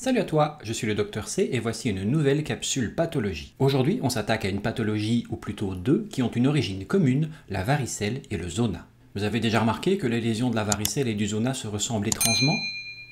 Salut à toi, je suis le docteur C et voici une nouvelle capsule pathologie. Aujourd'hui, on s'attaque à une pathologie, ou plutôt deux, qui ont une origine commune, la varicelle et le zona. Vous avez déjà remarqué que les lésions de la varicelle et du zona se ressemblent étrangement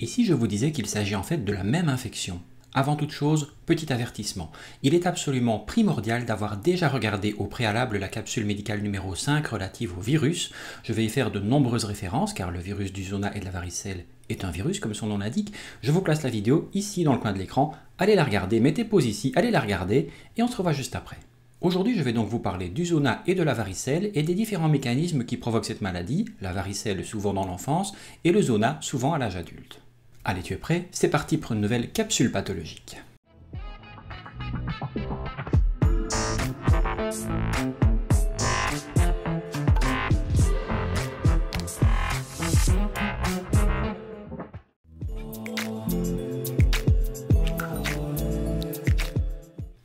Et si je vous disais qu'il s'agit en fait de la même infection avant toute chose, petit avertissement. Il est absolument primordial d'avoir déjà regardé au préalable la capsule médicale numéro 5 relative au virus. Je vais y faire de nombreuses références car le virus du zona et de la varicelle est un virus, comme son nom l'indique. Je vous place la vidéo ici dans le coin de l'écran. Allez la regarder, mettez pause ici, allez la regarder, et on se revoit juste après. Aujourd'hui, je vais donc vous parler du zona et de la varicelle et des différents mécanismes qui provoquent cette maladie, la varicelle souvent dans l'enfance et le zona souvent à l'âge adulte. Allez, tu es prêt C'est parti pour une nouvelle capsule pathologique.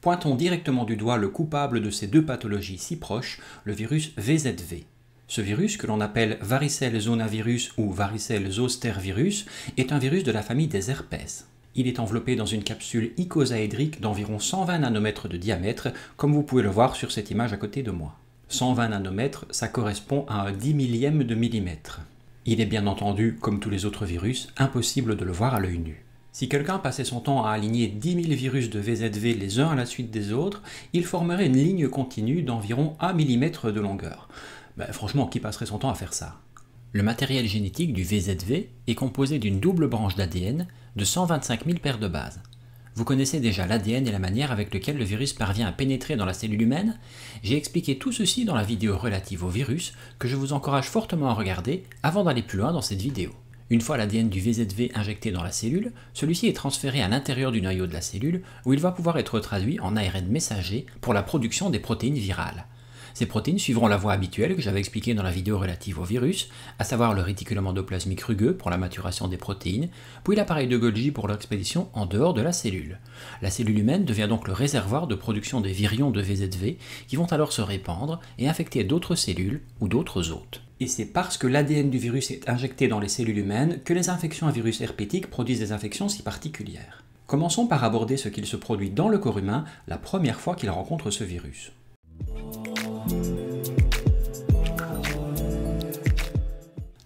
pointons directement du doigt le coupable de ces deux pathologies si proches, le virus VZV. Ce virus, que l'on appelle varicelle zonavirus ou varicelle zoster virus, est un virus de la famille des herpès. Il est enveloppé dans une capsule icosaédrique d'environ 120 nanomètres de diamètre, comme vous pouvez le voir sur cette image à côté de moi. 120 nanomètres, ça correspond à un dix millième de millimètre. Il est bien entendu, comme tous les autres virus, impossible de le voir à l'œil nu. Si quelqu'un passait son temps à aligner 10 000 virus de VZV les uns à la suite des autres, il formerait une ligne continue d'environ 1 mm de longueur. Ben, franchement, qui passerait son temps à faire ça Le matériel génétique du VZV est composé d'une double branche d'ADN de 125 000 paires de bases. Vous connaissez déjà l'ADN et la manière avec laquelle le virus parvient à pénétrer dans la cellule humaine J'ai expliqué tout ceci dans la vidéo relative au virus que je vous encourage fortement à regarder avant d'aller plus loin dans cette vidéo. Une fois l'ADN du VZV injecté dans la cellule, celui-ci est transféré à l'intérieur du noyau de la cellule où il va pouvoir être traduit en ARN messager pour la production des protéines virales. Ces protéines suivront la voie habituelle que j'avais expliquée dans la vidéo relative au virus, à savoir le réticulum endoplasmique rugueux pour la maturation des protéines, puis l'appareil de Golgi pour l'expédition en dehors de la cellule. La cellule humaine devient donc le réservoir de production des virions de VZV qui vont alors se répandre et infecter d'autres cellules ou d'autres hôtes. Et c'est parce que l'ADN du virus est injecté dans les cellules humaines que les infections à virus herpétiques produisent des infections si particulières. Commençons par aborder ce qu'il se produit dans le corps humain la première fois qu'il rencontre ce virus.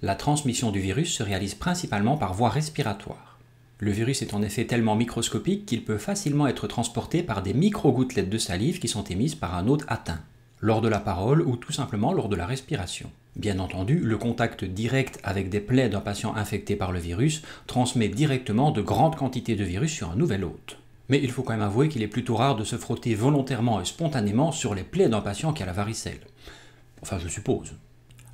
La transmission du virus se réalise principalement par voie respiratoire. Le virus est en effet tellement microscopique qu'il peut facilement être transporté par des micro-gouttelettes de salive qui sont émises par un hôte atteint lors de la parole ou tout simplement lors de la respiration. Bien entendu, le contact direct avec des plaies d'un patient infecté par le virus transmet directement de grandes quantités de virus sur un nouvel hôte. Mais il faut quand même avouer qu'il est plutôt rare de se frotter volontairement et spontanément sur les plaies d'un patient qui a la varicelle. Enfin, je suppose.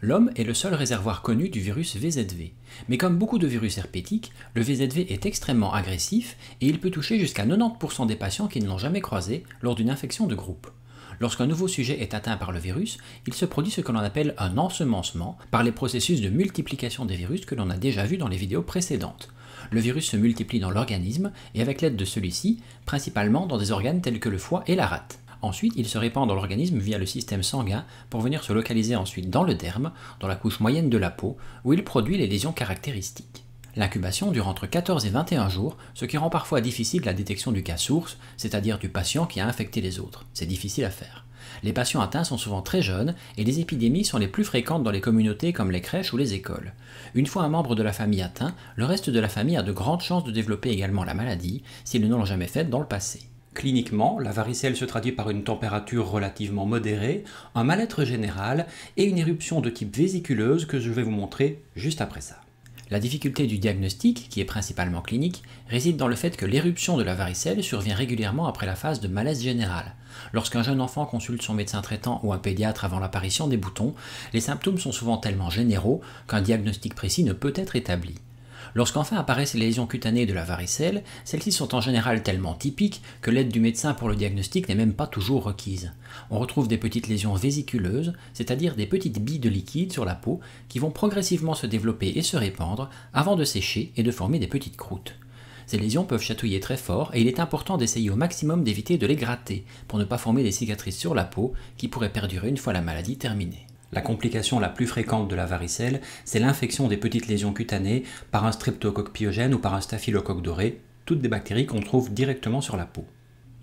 L'homme est le seul réservoir connu du virus VZV. Mais comme beaucoup de virus herpétiques, le VZV est extrêmement agressif et il peut toucher jusqu'à 90% des patients qui ne l'ont jamais croisé lors d'une infection de groupe. Lorsqu'un nouveau sujet est atteint par le virus, il se produit ce que l'on appelle un ensemencement par les processus de multiplication des virus que l'on a déjà vu dans les vidéos précédentes. Le virus se multiplie dans l'organisme et avec l'aide de celui-ci, principalement dans des organes tels que le foie et la rate. Ensuite, il se répand dans l'organisme via le système sanguin pour venir se localiser ensuite dans le derme, dans la couche moyenne de la peau, où il produit les lésions caractéristiques. L'incubation dure entre 14 et 21 jours, ce qui rend parfois difficile la détection du cas source, c'est-à-dire du patient qui a infecté les autres. C'est difficile à faire. Les patients atteints sont souvent très jeunes et les épidémies sont les plus fréquentes dans les communautés comme les crèches ou les écoles. Une fois un membre de la famille atteint, le reste de la famille a de grandes chances de développer également la maladie s'ils ne l'ont jamais faite dans le passé. Cliniquement, la varicelle se traduit par une température relativement modérée, un mal-être général et une éruption de type vésiculeuse que je vais vous montrer juste après ça. La difficulté du diagnostic, qui est principalement clinique, réside dans le fait que l'éruption de la varicelle survient régulièrement après la phase de malaise général. Lorsqu'un jeune enfant consulte son médecin traitant ou un pédiatre avant l'apparition des boutons, les symptômes sont souvent tellement généraux qu'un diagnostic précis ne peut être établi. Lorsqu'enfin apparaissent les lésions cutanées de la varicelle, celles-ci sont en général tellement typiques que l'aide du médecin pour le diagnostic n'est même pas toujours requise. On retrouve des petites lésions vésiculeuses, c'est-à-dire des petites billes de liquide sur la peau qui vont progressivement se développer et se répandre avant de sécher et de former des petites croûtes. Ces lésions peuvent chatouiller très fort et il est important d'essayer au maximum d'éviter de les gratter pour ne pas former des cicatrices sur la peau qui pourraient perdurer une fois la maladie terminée. La complication la plus fréquente de la varicelle, c'est l'infection des petites lésions cutanées par un streptocoque pyogène ou par un staphylocoque doré, toutes des bactéries qu'on trouve directement sur la peau.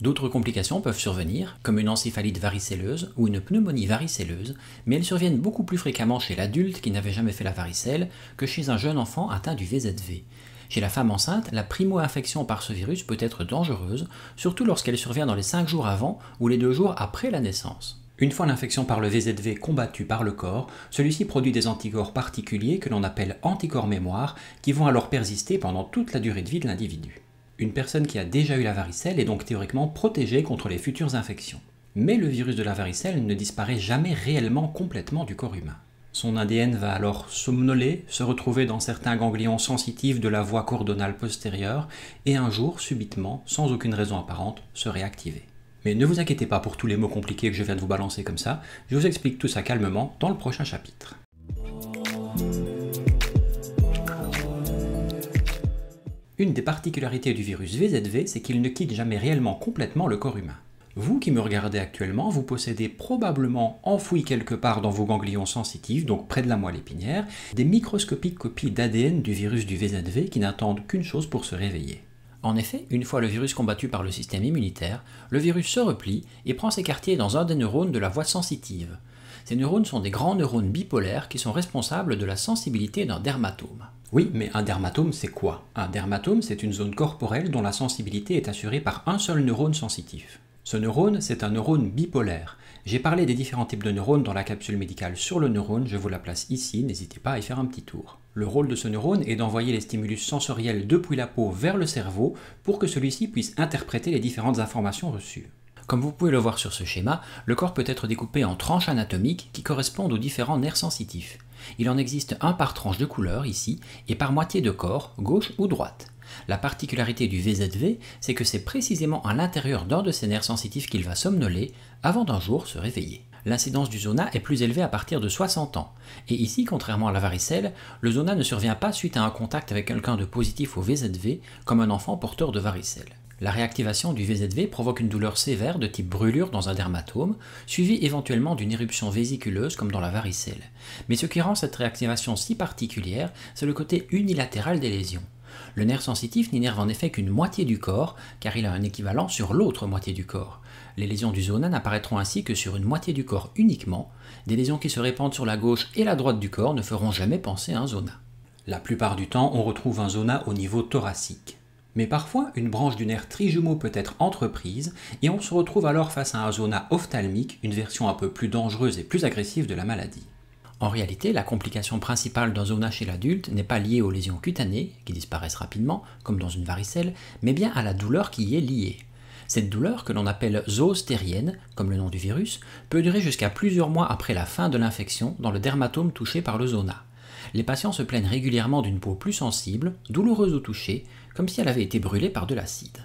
D'autres complications peuvent survenir, comme une encéphalite varicelleuse ou une pneumonie varicelleuse, mais elles surviennent beaucoup plus fréquemment chez l'adulte qui n'avait jamais fait la varicelle que chez un jeune enfant atteint du VZV. Chez la femme enceinte, la primo-infection par ce virus peut être dangereuse, surtout lorsqu'elle survient dans les 5 jours avant ou les 2 jours après la naissance. Une fois l'infection par le VZV combattue par le corps, celui-ci produit des anticorps particuliers que l'on appelle anticorps mémoire, qui vont alors persister pendant toute la durée de vie de l'individu. Une personne qui a déjà eu la varicelle est donc théoriquement protégée contre les futures infections. Mais le virus de la varicelle ne disparaît jamais réellement complètement du corps humain. Son ADN va alors somnoler, se retrouver dans certains ganglions sensitifs de la voie cordonale postérieure et un jour, subitement, sans aucune raison apparente, se réactiver. Mais ne vous inquiétez pas pour tous les mots compliqués que je viens de vous balancer comme ça, je vous explique tout ça calmement dans le prochain chapitre. Une des particularités du virus VZV, c'est qu'il ne quitte jamais réellement complètement le corps humain. Vous qui me regardez actuellement, vous possédez probablement enfouis quelque part dans vos ganglions sensitifs, donc près de la moelle épinière, des microscopiques copies d'ADN du virus du VZV qui n'attendent qu'une chose pour se réveiller. En effet, une fois le virus combattu par le système immunitaire, le virus se replie et prend ses quartiers dans un des neurones de la voie sensitive. Ces neurones sont des grands neurones bipolaires qui sont responsables de la sensibilité d'un dermatome. Oui, mais un dermatome, c'est quoi Un dermatome, c'est une zone corporelle dont la sensibilité est assurée par un seul neurone sensitif. Ce neurone, c'est un neurone bipolaire. J'ai parlé des différents types de neurones dans la capsule médicale sur le neurone, je vous la place ici, n'hésitez pas à y faire un petit tour. Le rôle de ce neurone est d'envoyer les stimulus sensoriels depuis la peau vers le cerveau pour que celui-ci puisse interpréter les différentes informations reçues. Comme vous pouvez le voir sur ce schéma, le corps peut être découpé en tranches anatomiques qui correspondent aux différents nerfs sensitifs. Il en existe un par tranche de couleur ici et par moitié de corps, gauche ou droite. La particularité du VZV, c'est que c'est précisément à l'intérieur d'un de ses nerfs sensitifs qu'il va somnoler avant d'un jour se réveiller. L'incidence du zona est plus élevée à partir de 60 ans. Et ici, contrairement à la varicelle, le zona ne survient pas suite à un contact avec quelqu'un de positif au VZV comme un enfant porteur de varicelle. La réactivation du VZV provoque une douleur sévère de type brûlure dans un dermatome, suivie éventuellement d'une éruption vésiculeuse comme dans la varicelle. Mais ce qui rend cette réactivation si particulière, c'est le côté unilatéral des lésions. Le nerf sensitif n'innerve en effet qu'une moitié du corps, car il a un équivalent sur l'autre moitié du corps. Les lésions du zona n'apparaîtront ainsi que sur une moitié du corps uniquement. Des lésions qui se répandent sur la gauche et la droite du corps ne feront jamais penser à un zona. La plupart du temps, on retrouve un zona au niveau thoracique. Mais parfois, une branche du nerf trijumeau peut être entreprise et on se retrouve alors face à un zona ophtalmique, une version un peu plus dangereuse et plus agressive de la maladie. En réalité, la complication principale d'un zona chez l'adulte n'est pas liée aux lésions cutanées, qui disparaissent rapidement, comme dans une varicelle, mais bien à la douleur qui y est liée. Cette douleur, que l'on appelle zoostérienne, comme le nom du virus, peut durer jusqu'à plusieurs mois après la fin de l'infection dans le dermatome touché par le zona. Les patients se plaignent régulièrement d'une peau plus sensible, douloureuse au toucher, comme si elle avait été brûlée par de l'acide.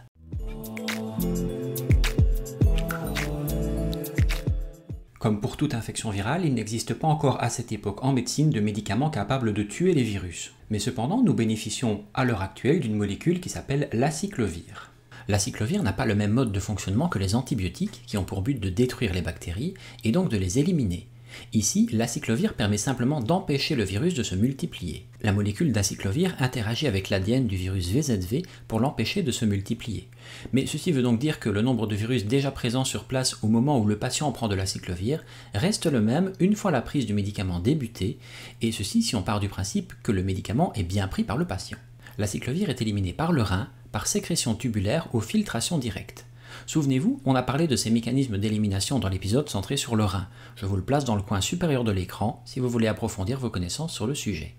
Comme pour toute infection virale, il n'existe pas encore à cette époque en médecine de médicaments capables de tuer les virus. Mais cependant, nous bénéficions à l'heure actuelle d'une molécule qui s'appelle l'acyclovir. L'acyclovir n'a pas le même mode de fonctionnement que les antibiotiques qui ont pour but de détruire les bactéries et donc de les éliminer. Ici, l'acyclovir permet simplement d'empêcher le virus de se multiplier. La molécule d'acyclovir interagit avec l'ADN du virus VZV pour l'empêcher de se multiplier. Mais ceci veut donc dire que le nombre de virus déjà présents sur place au moment où le patient prend de l'acyclovir reste le même une fois la prise du médicament débutée, et ceci si on part du principe que le médicament est bien pris par le patient. L'acyclovir est éliminé par le rein, par sécrétion tubulaire ou filtration directe. Souvenez-vous, on a parlé de ces mécanismes d'élimination dans l'épisode centré sur le rein. Je vous le place dans le coin supérieur de l'écran si vous voulez approfondir vos connaissances sur le sujet.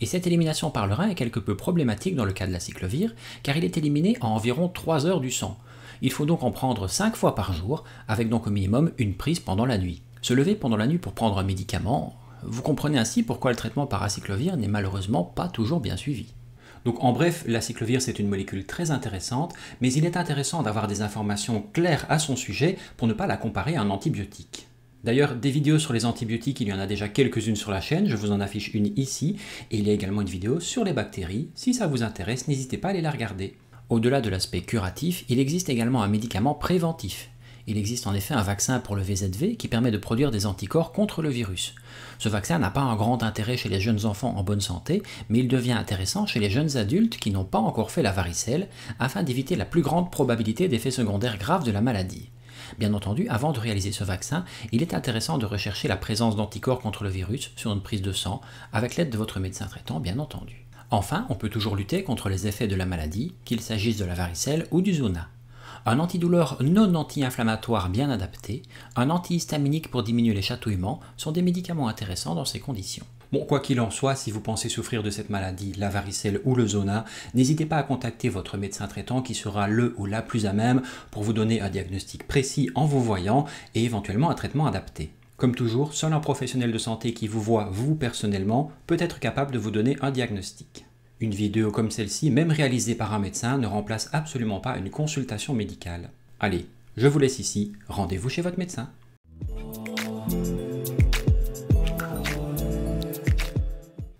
Et cette élimination par le rein est quelque peu problématique dans le cas de la cyclovire, car il est éliminé à environ 3 heures du sang. Il faut donc en prendre 5 fois par jour, avec donc au minimum une prise pendant la nuit. Se lever pendant la nuit pour prendre un médicament, vous comprenez ainsi pourquoi le traitement par acyclovir n'est malheureusement pas toujours bien suivi. Donc en bref, la cyclovir c'est une molécule très intéressante, mais il est intéressant d'avoir des informations claires à son sujet pour ne pas la comparer à un antibiotique. D'ailleurs, des vidéos sur les antibiotiques, il y en a déjà quelques-unes sur la chaîne, je vous en affiche une ici, et il y a également une vidéo sur les bactéries, si ça vous intéresse, n'hésitez pas à aller la regarder. Au-delà de l'aspect curatif, il existe également un médicament préventif, il existe en effet un vaccin pour le VZV qui permet de produire des anticorps contre le virus. Ce vaccin n'a pas un grand intérêt chez les jeunes enfants en bonne santé, mais il devient intéressant chez les jeunes adultes qui n'ont pas encore fait la varicelle, afin d'éviter la plus grande probabilité d'effets secondaires graves de la maladie. Bien entendu, avant de réaliser ce vaccin, il est intéressant de rechercher la présence d'anticorps contre le virus sur une prise de sang, avec l'aide de votre médecin traitant, bien entendu. Enfin, on peut toujours lutter contre les effets de la maladie, qu'il s'agisse de la varicelle ou du zona un antidouleur non anti-inflammatoire bien adapté, un antihistaminique pour diminuer les chatouillements sont des médicaments intéressants dans ces conditions. Bon, quoi qu'il en soit, si vous pensez souffrir de cette maladie, la varicelle ou le zona, n'hésitez pas à contacter votre médecin traitant qui sera le ou la plus à même pour vous donner un diagnostic précis en vous voyant et éventuellement un traitement adapté. Comme toujours, seul un professionnel de santé qui vous voit vous personnellement peut être capable de vous donner un diagnostic. Une vidéo comme celle-ci, même réalisée par un médecin, ne remplace absolument pas une consultation médicale. Allez, je vous laisse ici, rendez-vous chez votre médecin.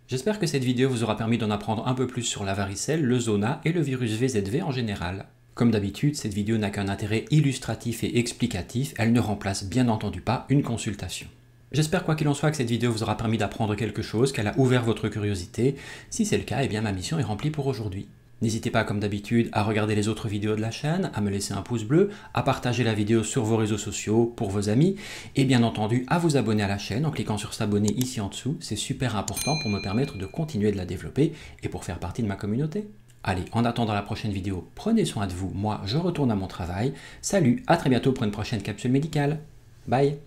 J'espère que cette vidéo vous aura permis d'en apprendre un peu plus sur la varicelle, le zona et le virus VZV en général. Comme d'habitude, cette vidéo n'a qu'un intérêt illustratif et explicatif, elle ne remplace bien entendu pas une consultation. J'espère quoi qu'il en soit que cette vidéo vous aura permis d'apprendre quelque chose, qu'elle a ouvert votre curiosité. Si c'est le cas, eh bien ma mission est remplie pour aujourd'hui. N'hésitez pas comme d'habitude à regarder les autres vidéos de la chaîne, à me laisser un pouce bleu, à partager la vidéo sur vos réseaux sociaux pour vos amis et bien entendu à vous abonner à la chaîne en cliquant sur s'abonner ici en dessous. C'est super important pour me permettre de continuer de la développer et pour faire partie de ma communauté. Allez, en attendant la prochaine vidéo, prenez soin de vous. Moi, je retourne à mon travail. Salut, à très bientôt pour une prochaine capsule médicale. Bye